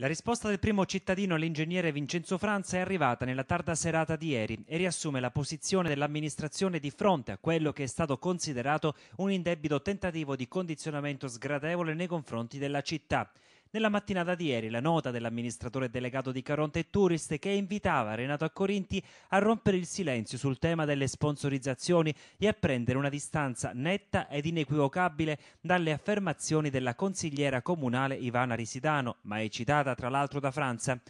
La risposta del primo cittadino all'ingegnere Vincenzo Franza è arrivata nella tarda serata di ieri e riassume la posizione dell'amministrazione di fronte a quello che è stato considerato un indebito tentativo di condizionamento sgradevole nei confronti della città. Nella mattinata di ieri la nota dell'amministratore delegato di Caronte Tourist che invitava Renato a Corinti a rompere il silenzio sul tema delle sponsorizzazioni e a prendere una distanza netta ed inequivocabile dalle affermazioni della consigliera comunale Ivana Risidano, mai citata tra l'altro da Franza.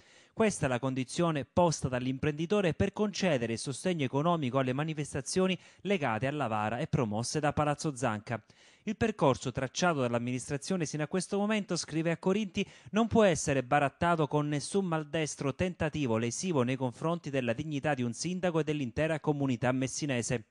Questa è la condizione posta dall'imprenditore per concedere sostegno economico alle manifestazioni legate alla Vara e promosse da Palazzo Zanca. Il percorso tracciato dall'amministrazione sino a questo momento, scrive a Corinti, non può essere barattato con nessun maldestro tentativo lesivo nei confronti della dignità di un sindaco e dell'intera comunità messinese.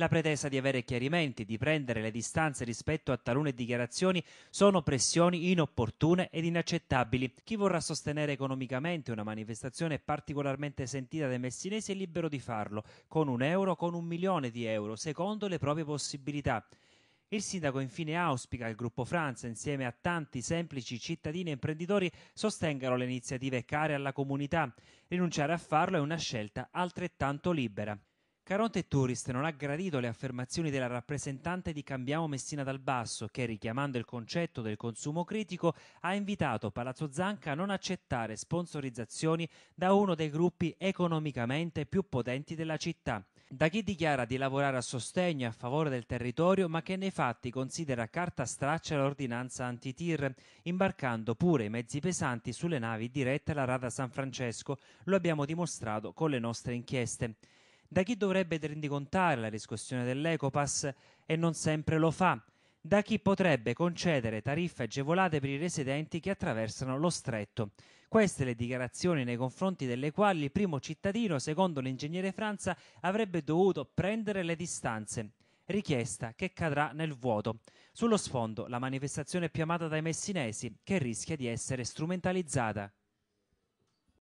La pretesa di avere chiarimenti, di prendere le distanze rispetto a talune dichiarazioni sono pressioni inopportune ed inaccettabili. Chi vorrà sostenere economicamente una manifestazione particolarmente sentita dai messinesi è libero di farlo, con un euro, o con un milione di euro, secondo le proprie possibilità. Il sindaco infine auspica che il gruppo Franza, insieme a tanti semplici cittadini e imprenditori, sostengano le iniziative care alla comunità. Rinunciare a farlo è una scelta altrettanto libera. Caronte Tourist non ha gradito le affermazioni della rappresentante di Cambiamo Messina dal Basso, che richiamando il concetto del consumo critico ha invitato Palazzo Zanca a non accettare sponsorizzazioni da uno dei gruppi economicamente più potenti della città. Da chi dichiara di lavorare a sostegno e a favore del territorio, ma che nei fatti considera carta straccia l'ordinanza anti-tir, imbarcando pure i mezzi pesanti sulle navi dirette alla Rada San Francesco, lo abbiamo dimostrato con le nostre inchieste da chi dovrebbe rendicontare la riscossione dell'Ecopass e non sempre lo fa, da chi potrebbe concedere tariffe agevolate per i residenti che attraversano lo stretto. Queste le dichiarazioni nei confronti delle quali il primo cittadino, secondo l'ingegnere Franza, avrebbe dovuto prendere le distanze. Richiesta che cadrà nel vuoto. Sullo sfondo la manifestazione più amata dai messinesi, che rischia di essere strumentalizzata.